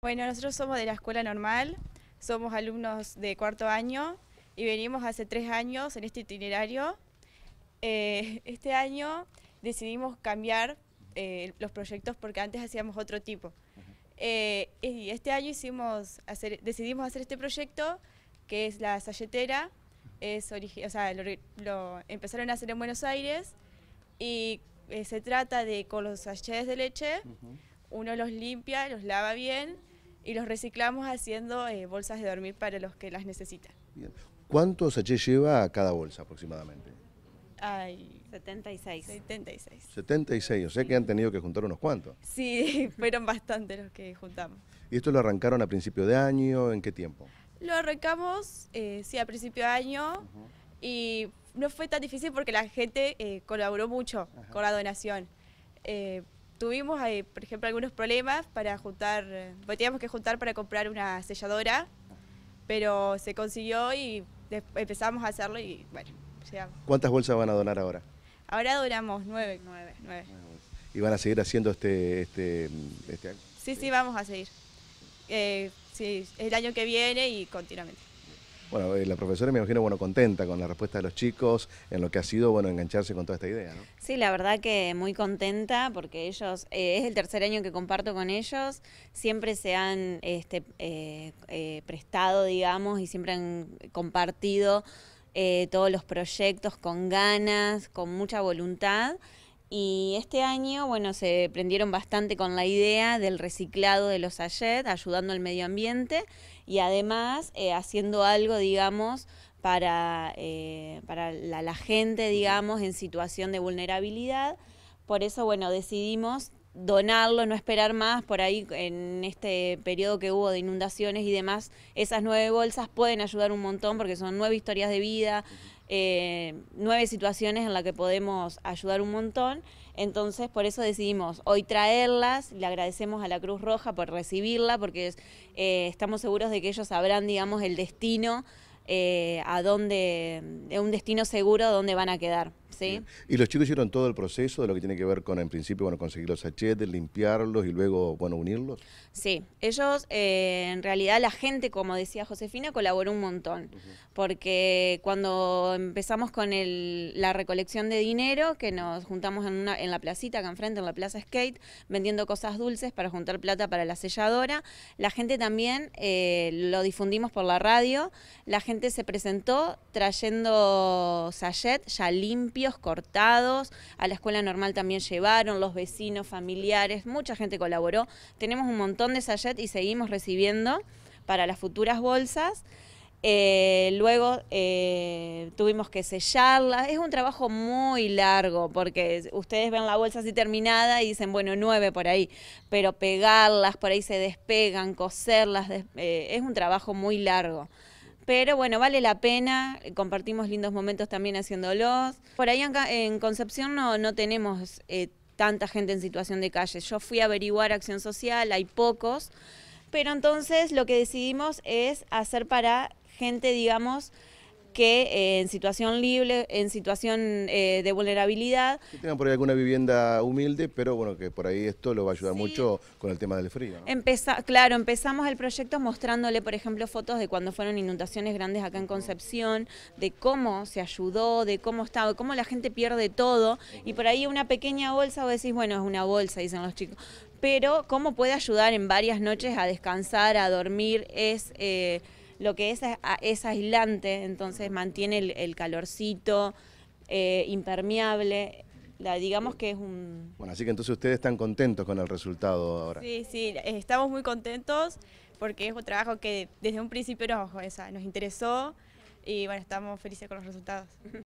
Bueno, nosotros somos de la escuela normal, somos alumnos de cuarto año y venimos hace tres años en este itinerario. Eh, este año decidimos cambiar eh, los proyectos porque antes hacíamos otro tipo. Eh, y este año decidimos hacer este proyecto que es la sayetera. Es o sea, lo, empezaron a hacer en Buenos Aires y se trata de con los sachets de leche, uno los limpia, los lava bien y los reciclamos haciendo eh, bolsas de dormir para los que las necesitan. ¿Cuántos H lleva cada bolsa aproximadamente? 76. 76. 76, o sea que han tenido que juntar unos cuantos. Sí, fueron bastantes los que juntamos. ¿Y esto lo arrancaron a principio de año? ¿En qué tiempo? Lo arrancamos, eh, sí, a principio de año. Y no fue tan difícil porque la gente eh, colaboró mucho con la donación tuvimos, eh, por ejemplo, algunos problemas para juntar, eh, teníamos que juntar para comprar una selladora, pero se consiguió y empezamos a hacerlo y bueno, llegamos. ¿Cuántas bolsas van a donar ahora? Ahora donamos nueve. nueve, nueve. ¿Y van a seguir haciendo este, este, este año? Sí, sí, vamos a seguir. Eh, sí, el año que viene y continuamente. Bueno, eh, la profesora me imagino, bueno, contenta con la respuesta de los chicos, en lo que ha sido, bueno, engancharse con toda esta idea, ¿no? Sí, la verdad que muy contenta porque ellos, eh, es el tercer año que comparto con ellos, siempre se han este, eh, prestado, digamos, y siempre han compartido todos los proyectos con ganas, con mucha voluntad. Y este año, bueno, se prendieron bastante con la idea del reciclado de los ayer, ayudando al medio ambiente y además eh, haciendo algo, digamos, para, eh, para la, la gente, digamos, en situación de vulnerabilidad. Por eso, bueno, decidimos donarlo, no esperar más, por ahí en este periodo que hubo de inundaciones y demás, esas nueve bolsas pueden ayudar un montón porque son nueve historias de vida, eh, nueve situaciones en las que podemos ayudar un montón. Entonces, por eso decidimos hoy traerlas, le agradecemos a la Cruz Roja por recibirla, porque eh, estamos seguros de que ellos sabrán, digamos, el destino, eh, a dónde, un destino seguro a dónde van a quedar. Y los chicos hicieron todo el proceso de lo que tiene que ver con, en principio, bueno, conseguir los sachetes limpiarlos y luego, bueno, unirlos. Sí, ellos, eh, en realidad la gente, como decía Josefina, colaboró un montón, porque cuando empezamos con la recolección de dinero, que nos juntamos en, la placita acá enfrente, en la plaza skate, vendiendo cosas dulces para juntar plata para la selladora, la gente también eh, lo difundimos por la radio, la gente se presentó trayendo sachet ya limpio, cortados, a la escuela normal también llevaron, los vecinos, familiares, mucha gente colaboró. Tenemos un montón de sayet y seguimos recibiendo para las futuras bolsas. Eh, luego eh, tuvimos que sellarlas Es un trabajo muy largo porque ustedes ven la bolsa así terminada y dicen, bueno, nueve por ahí, pero pegarlas, por ahí se despegan, coserlas, eh, es un trabajo muy largo. Pero bueno, vale la pena, eh, compartimos lindos momentos también haciéndolos. Por ahí en, Concepción no, no tenemos eh, tanta gente en situación de calle. Yo fui a averiguar acción social, hay pocos, pero entonces lo que decidimos es hacer para gente, digamos, que en situación libre, en situación eh, de vulnerabilidad. Que tengan por ahí alguna vivienda humilde, pero bueno, que por ahí esto lo va a ayudar mucho con el tema del frío. ¿no? claro, empezamos el proyecto mostrándole, por ejemplo, fotos de cuando fueron inundaciones grandes acá en Concepción, de cómo se ayudó, de cómo estaba, cómo la gente pierde todo. Y por ahí una pequeña bolsa, vos decís, bueno, es una bolsa, dicen los chicos pero cómo puede ayudar en varias noches a descansar, a dormir, es eh, lo que es, es aislante, entonces mantiene el, calorcito, eh, impermeable. digamos que es un... Bueno, así que entonces ustedes están contentos con el resultado ahora. Sí, sí, estamos muy contentos porque es un trabajo que desde un principio nos interesó y bueno, estamos felices con los resultados.